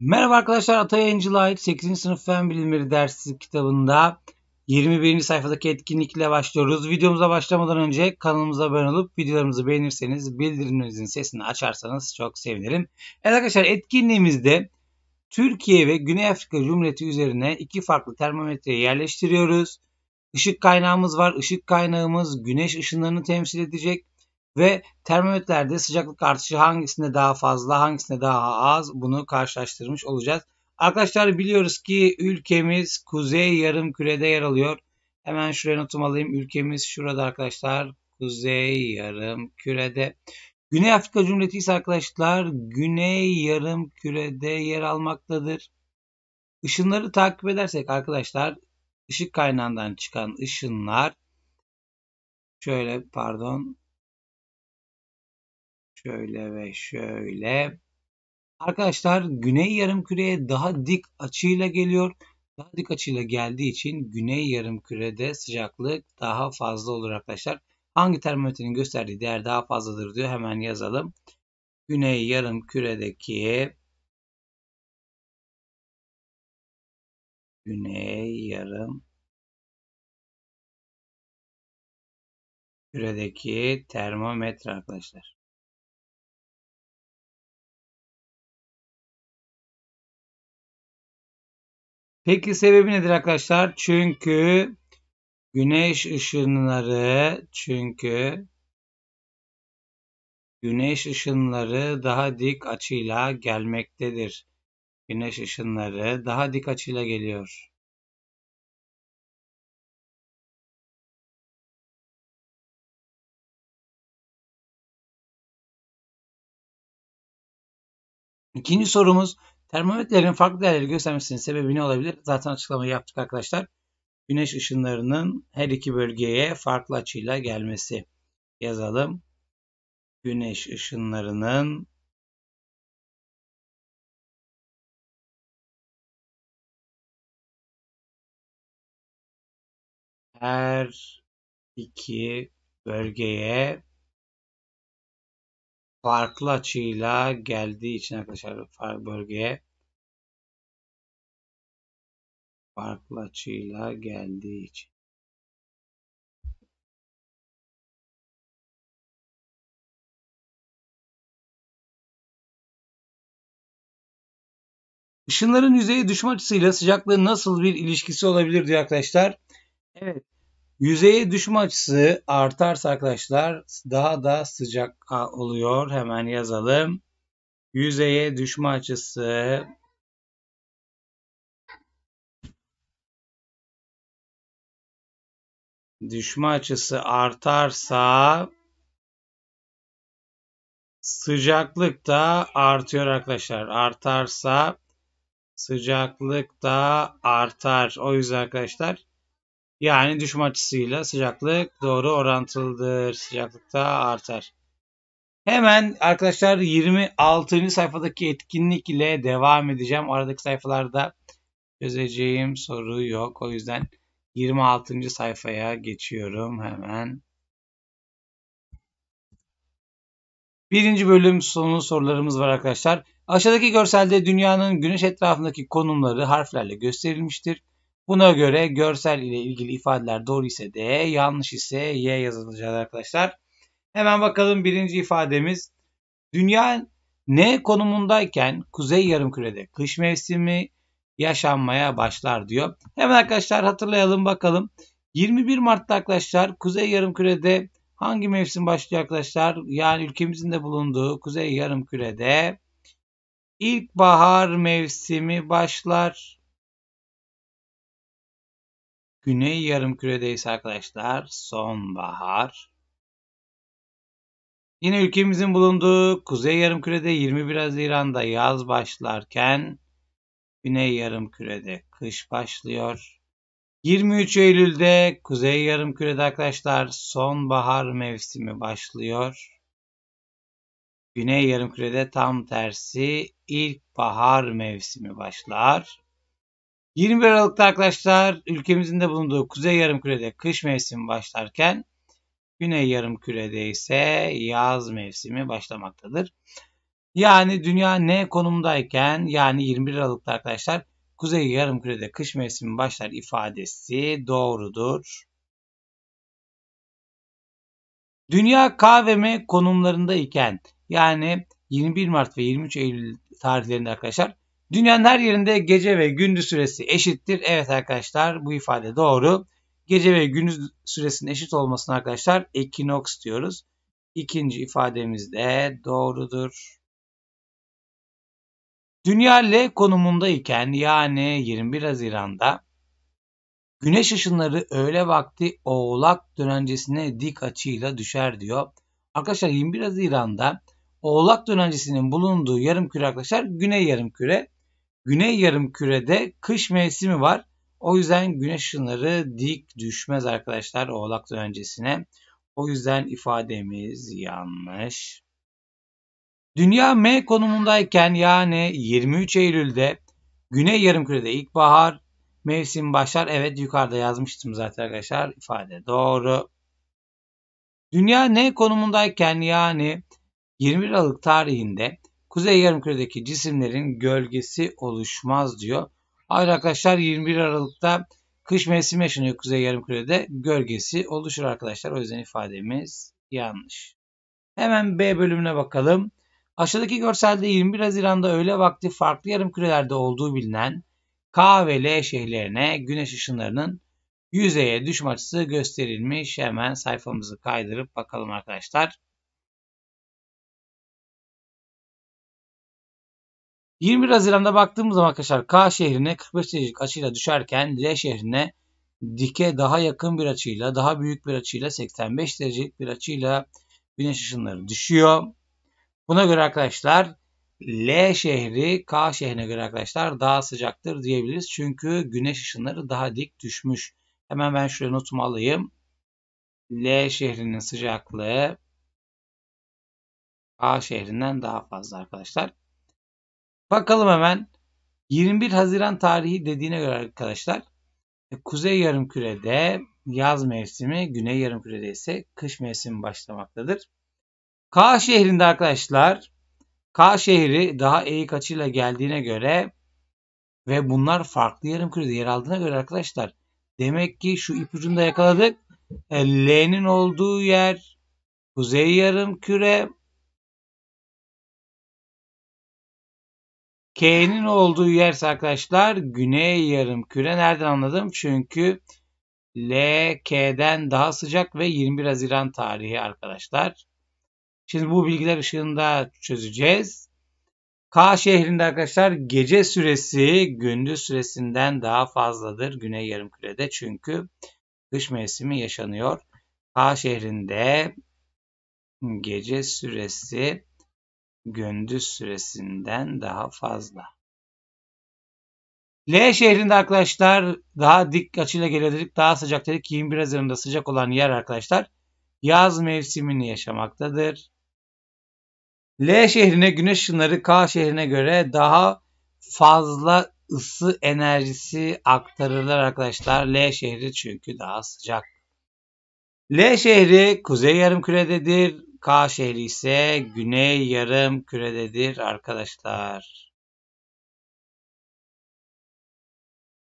Merhaba arkadaşlar Atay Yayıncılığa ait 8. sınıf fen bilimleri dersi kitabında 21. sayfadaki etkinlikle başlıyoruz. Videomuza başlamadan önce kanalımıza abone olup videolarımızı beğenirseniz bildirimlerinizin sesini açarsanız çok sevinirim. Evet arkadaşlar etkinliğimizde Türkiye ve Güney Afrika Cumhuriyeti üzerine iki farklı termometreyi yerleştiriyoruz. Işık kaynağımız var. Işık kaynağımız güneş ışınlarını temsil edecek ve termometrelerde sıcaklık artışı hangisinde daha fazla, hangisinde daha az bunu karşılaştırmış olacağız. Arkadaşlar biliyoruz ki ülkemiz kuzey yarım kürede yer alıyor. Hemen şuraya notum alayım. Ülkemiz şurada arkadaşlar. Kuzey yarım kürede. Güney Afrika Cumhuriyeti ise arkadaşlar güney yarım kürede yer almaktadır. Işınları takip edersek arkadaşlar ışık kaynağından çıkan ışınlar şöyle pardon şöyle ve şöyle arkadaşlar güney yarım küreye daha dik açıyla geliyor. Daha dik açıyla geldiği için güney yarım kürede sıcaklık daha fazla olur arkadaşlar. Hangi termometrenin gösterdiği değer daha fazladır diyor. Hemen yazalım. Güney yarım küredeki güney yarım küredeki termometre arkadaşlar. Peki sebebi nedir arkadaşlar? Çünkü güneş ışınları çünkü güneş ışınları daha dik açıyla gelmektedir. Güneş ışınları daha dik açıyla geliyor. İkinci sorumuz termometrelerin farklı değerleri göstermesinin sebebi ne olabilir? Zaten açıklamayı yaptık arkadaşlar. Güneş ışınlarının her iki bölgeye farklı açıyla gelmesi. Yazalım. Güneş ışınlarının her iki bölgeye farklı açıyla geldiği için arkadaşlar farklı bölgeye farklı açıyla geldiği için Işınların yüzeye düşme açısıyla sıcaklığın nasıl bir ilişkisi olabilir diyor arkadaşlar. Evet. Yüzeye düşme açısı artarsa arkadaşlar daha da sıcak oluyor. Hemen yazalım. Yüzeye düşme açısı düşme açısı artarsa sıcaklık da artıyor arkadaşlar. Artarsa sıcaklık da artar. O yüzden arkadaşlar yani düşme açısıyla sıcaklık doğru orantılıdır. Sıcaklıkta artar. Hemen arkadaşlar 26. sayfadaki etkinlik ile devam edeceğim. Aradaki sayfalarda çözeceğim soru yok. O yüzden 26. sayfaya geçiyorum hemen. Birinci bölüm sonu sorularımız var arkadaşlar. Aşağıdaki görselde dünyanın güneş etrafındaki konumları harflerle gösterilmiştir. Buna göre görsel ile ilgili ifadeler doğru ise D, yanlış ise Y yazılacak arkadaşlar. Hemen bakalım birinci ifademiz. Dünya N konumundayken kuzey yarımkürede kış mevsimi yaşanmaya başlar diyor. Hemen arkadaşlar hatırlayalım bakalım. 21 Mart'ta arkadaşlar kuzey yarımkürede hangi mevsim başlıyor arkadaşlar? Yani ülkemizin de bulunduğu kuzey yarımkürede ilkbahar mevsimi başlar. Güney yarımküredeyiz arkadaşlar. Sonbahar. Yine ülkemizin bulunduğu kuzey yarımkürede 21 Haziran'da yaz başlarken güney yarımkürede kış başlıyor. 23 Eylül'de kuzey yarımkürede arkadaşlar sonbahar mevsimi başlıyor. Güney yarımkürede tam tersi ilkbahar mevsimi başlar. 21 Aralık'ta arkadaşlar ülkemizin de bulunduğu kuzey yarımkürede kış mevsimi başlarken güney yarımkürede ise yaz mevsimi başlamaktadır. Yani dünya ne konumdayken yani 21 Aralık'ta arkadaşlar kuzey yarımkürede kış mevsimi başlar ifadesi doğrudur. Dünya K ve M konumlarında iken yani 21 Mart ve 23 Eylül tarihlerinde arkadaşlar Dünyanın her yerinde gece ve gündüz süresi eşittir. Evet arkadaşlar bu ifade doğru. Gece ve gündüz süresinin eşit olmasına arkadaşlar ekinoks diyoruz. İkinci ifademiz de doğrudur. Dünya L konumundayken yani 21 Haziran'da güneş ışınları öğle vakti oğlak dönencesine dik açıyla düşer diyor. Arkadaşlar 21 Haziran'da Oğlak dönencesinin bulunduğu yarım küre arkadaşlar güney yarım küre. Güney yarım kürede kış mevsimi var. O yüzden güneş ışınları dik düşmez arkadaşlar oğlak öncesine. O yüzden ifademiz yanlış. Dünya M konumundayken yani 23 Eylül'de Güney Yarımküre'de ilkbahar mevsim başlar. Evet yukarıda yazmıştım zaten arkadaşlar. ifade doğru. Dünya N konumundayken yani 21 Aralık tarihinde Kuzey yarımküredeki cisimlerin gölgesi oluşmaz diyor. Hayır arkadaşlar 21 Aralık'ta kış mevsimi yaşanıyor Kuzey yarımkürede. Gölgesi oluşur arkadaşlar. O yüzden ifademiz yanlış. Hemen B bölümüne bakalım. Aşağıdaki görselde 21 Haziran'da öğle vakti farklı yarım yarımkürelerde olduğu bilinen K ve L şehirlerine güneş ışınlarının yüzeye düşme açısı gösterilmiş. Hemen sayfamızı kaydırıp bakalım arkadaşlar. 21 Haziran'da baktığımız zaman arkadaşlar K şehrine 45 derecelik açıyla düşerken L şehrine dike daha yakın bir açıyla, daha büyük bir açıyla 85 derecelik bir açıyla güneş ışınları düşüyor. Buna göre arkadaşlar L şehri K şehrine göre arkadaşlar daha sıcaktır diyebiliriz. Çünkü güneş ışınları daha dik düşmüş. Hemen ben şuraya notumu alayım. L şehrinin sıcaklığı A şehrinden daha fazla arkadaşlar. Bakalım hemen 21 Haziran tarihi dediğine göre arkadaşlar e, Kuzey Yarımküre'de yaz mevsimi, Güney Yarımküre'de ise kış mevsimi başlamaktadır. K şehrinde arkadaşlar K şehri daha eğik açıyla geldiğine göre ve bunlar farklı yarımkürede yer aldığına göre arkadaşlar demek ki şu ipucunu da yakaladık. E, L'nin olduğu yer kuzey yarımküre, K'nin olduğu yer arkadaşlar güney yarım küre. Nereden anladım? Çünkü LK'den daha sıcak ve 21 Haziran tarihi arkadaşlar. Şimdi bu bilgiler ışığında çözeceğiz. K şehrinde arkadaşlar gece süresi gündüz süresinden daha fazladır güney Yarım Kürede çünkü kış mevsimi yaşanıyor. K şehrinde gece süresi gündüz süresinden daha fazla. L şehrinde arkadaşlar daha dik açıyla geliyor Daha sıcak dedik. 21 Haziran'da sıcak olan yer arkadaşlar yaz mevsimini yaşamaktadır. L şehrine güneş ışınları K şehrine göre daha fazla ısı enerjisi aktarırlar arkadaşlar. L şehri çünkü daha sıcak. L şehri kuzey yarım yarımkürededir. K şehri ise güney yarım kürededir arkadaşlar.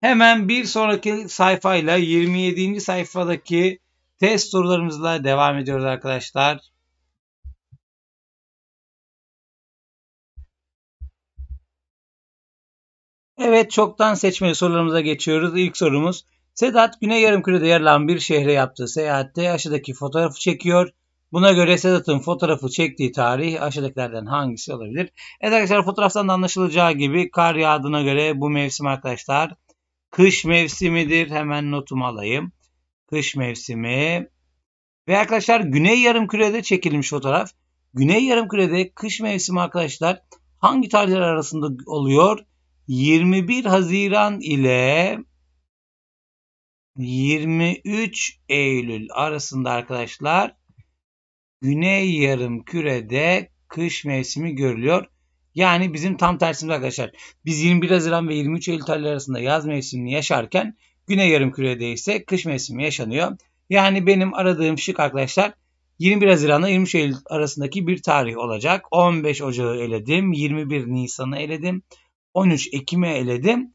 Hemen bir sonraki sayfayla 27. sayfadaki test sorularımızla devam ediyoruz arkadaşlar. Evet çoktan seçmeli sorularımıza geçiyoruz. İlk sorumuz Sedat Güney Yarımküre'de yer alan bir şehre yaptığı seyahatte aşağıdaki fotoğrafı çekiyor Buna göre Sedat'ın fotoğrafı çektiği tarih aşağıdakilerden hangisi olabilir? Evet arkadaşlar fotoğraftan da anlaşılacağı gibi kar yağdığına göre bu mevsim arkadaşlar kış mevsimidir. Hemen notumu alayım. Kış mevsimi. Ve arkadaşlar güney yarım kürede çekilmiş fotoğraf. Güney yarım kürede kış mevsimi arkadaşlar hangi tarihler arasında oluyor? 21 Haziran ile 23 Eylül arasında arkadaşlar Güney yarım kürede kış mevsimi görülüyor. Yani bizim tam tersimiz arkadaşlar. Biz 21 Haziran ve 23 Eylül tarihleri arasında yaz mevsimini yaşarken Güney yarım kürede ise kış mevsimi yaşanıyor. Yani benim aradığım şık arkadaşlar 21 Haziran ile 23 Eylül arasındaki bir tarih olacak. 15 Ocağı eledim, 21 Nisan'ı eledim, 13 Ekim'i eledim.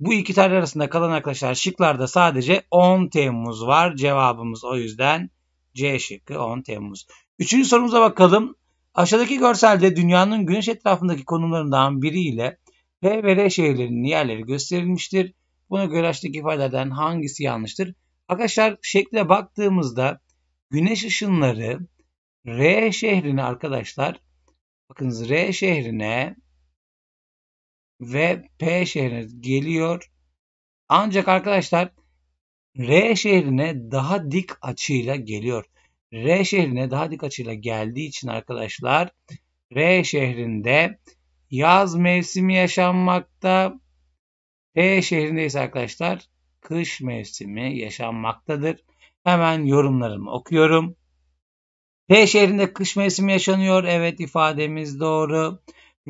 Bu iki tarih arasında kalan arkadaşlar şıklarda sadece 10 Temmuz var. Cevabımız o yüzden C şıkkı 10 Temmuz. Üçüncü sorumuza bakalım. Aşağıdaki görselde dünyanın güneş etrafındaki konumlarından biriyle P ve R şehirlerinin yerleri gösterilmiştir. Buna göre aşağıdaki ifadelerden hangisi yanlıştır? Arkadaşlar şekle baktığımızda güneş ışınları R şehrine arkadaşlar bakınız R şehrine ve P şehrine geliyor. Ancak arkadaşlar R şehrine daha dik açıyla geliyor. R şehrine daha dik açıyla geldiği için arkadaşlar R şehrinde yaz mevsimi yaşanmakta. P şehrinde ise arkadaşlar kış mevsimi yaşanmaktadır. Hemen yorumlarımı okuyorum. P şehrinde kış mevsimi yaşanıyor. Evet ifademiz doğru.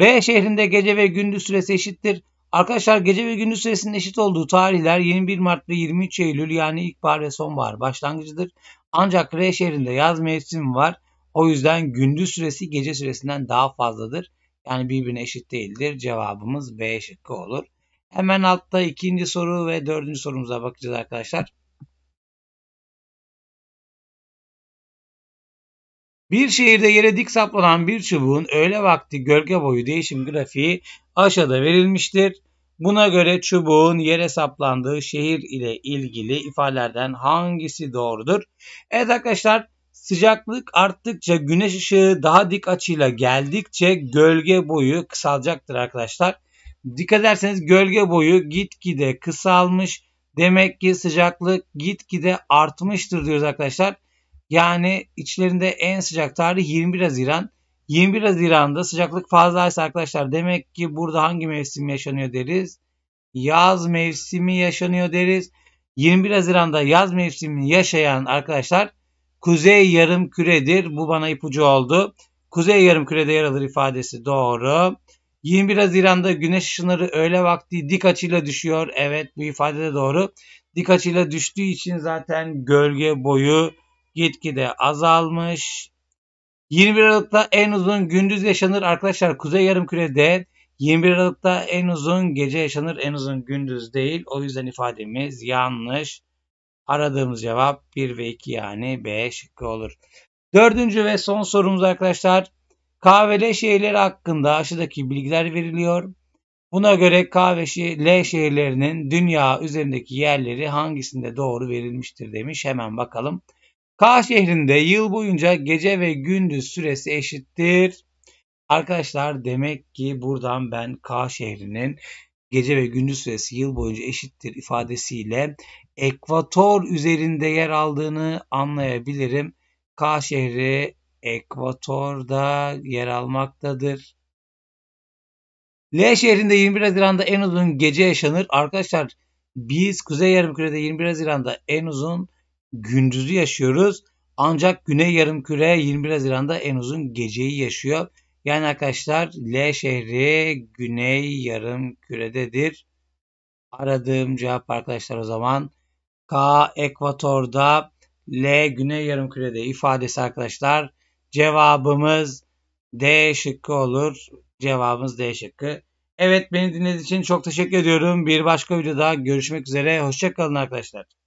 R şehrinde gece ve gündüz süresi eşittir. Arkadaşlar gece ve gündüz süresinin eşit olduğu tarihler 21 Mart ve 23 Eylül yani ilkbahar ve sonbahar başlangıcıdır. Ancak R şehrinde yaz mevsimi var. O yüzden gündüz süresi gece süresinden daha fazladır. Yani birbirine eşit değildir. Cevabımız B şıkkı olur. Hemen altta ikinci soru ve dördüncü sorumuza bakacağız arkadaşlar. Bir şehirde yere dik saplanan bir çubuğun öğle vakti gölge boyu değişim grafiği aşağıda verilmiştir. Buna göre çubuğun yere saplandığı şehir ile ilgili ifadelerden hangisi doğrudur? Evet arkadaşlar sıcaklık arttıkça güneş ışığı daha dik açıyla geldikçe gölge boyu kısalacaktır arkadaşlar. Dikkat ederseniz gölge boyu gitgide kısalmış. Demek ki sıcaklık gitgide artmıştır diyoruz arkadaşlar. Yani içlerinde en sıcak tarih 21 Haziran. 21 Haziran'da sıcaklık fazlaysa arkadaşlar demek ki burada hangi mevsim yaşanıyor deriz. Yaz mevsimi yaşanıyor deriz. 21 Haziran'da yaz mevsimini yaşayan arkadaşlar kuzey yarım küredir. Bu bana ipucu oldu. Kuzey yarım kürede yer alır ifadesi doğru. 21 Haziran'da güneş ışınları öğle vakti dik açıyla düşüyor. Evet bu ifade de doğru. Dik açıyla düştüğü için zaten gölge boyu gitgide azalmış. 21 Aralık'ta en uzun gündüz yaşanır arkadaşlar. Kuzey Yarımküre'de 21 Aralık'ta en uzun gece yaşanır, en uzun gündüz değil. O yüzden ifademiz yanlış. Aradığımız cevap 1 ve 2 yani B şıkkı olur. Dördüncü ve son sorumuz arkadaşlar. L şehirleri hakkında aşağıdaki bilgiler veriliyor. Buna göre K ve L şehirlerinin dünya üzerindeki yerleri hangisinde doğru verilmiştir demiş. Hemen bakalım. K şehrinde yıl boyunca gece ve gündüz süresi eşittir. Arkadaşlar demek ki buradan ben K şehrinin gece ve gündüz süresi yıl boyunca eşittir ifadesiyle ekvator üzerinde yer aldığını anlayabilirim. K şehri ekvatorda yer almaktadır. L şehrinde 21 Haziran'da en uzun gece yaşanır. Arkadaşlar biz Kuzey Yarımküre'de 21 Haziran'da en uzun gündüzü yaşıyoruz. Ancak Güney Yarımküre 21 Haziran'da en uzun geceyi yaşıyor. Yani arkadaşlar L şehri Güney Yarımküre'dedir. Aradığım cevap arkadaşlar o zaman K ekvatorda L Güney Yarımküre'de ifadesi arkadaşlar. Cevabımız D şıkkı olur. Cevabımız D şıkkı. Evet beni dinlediğiniz için çok teşekkür ediyorum. Bir başka videoda görüşmek üzere. Hoşçakalın arkadaşlar.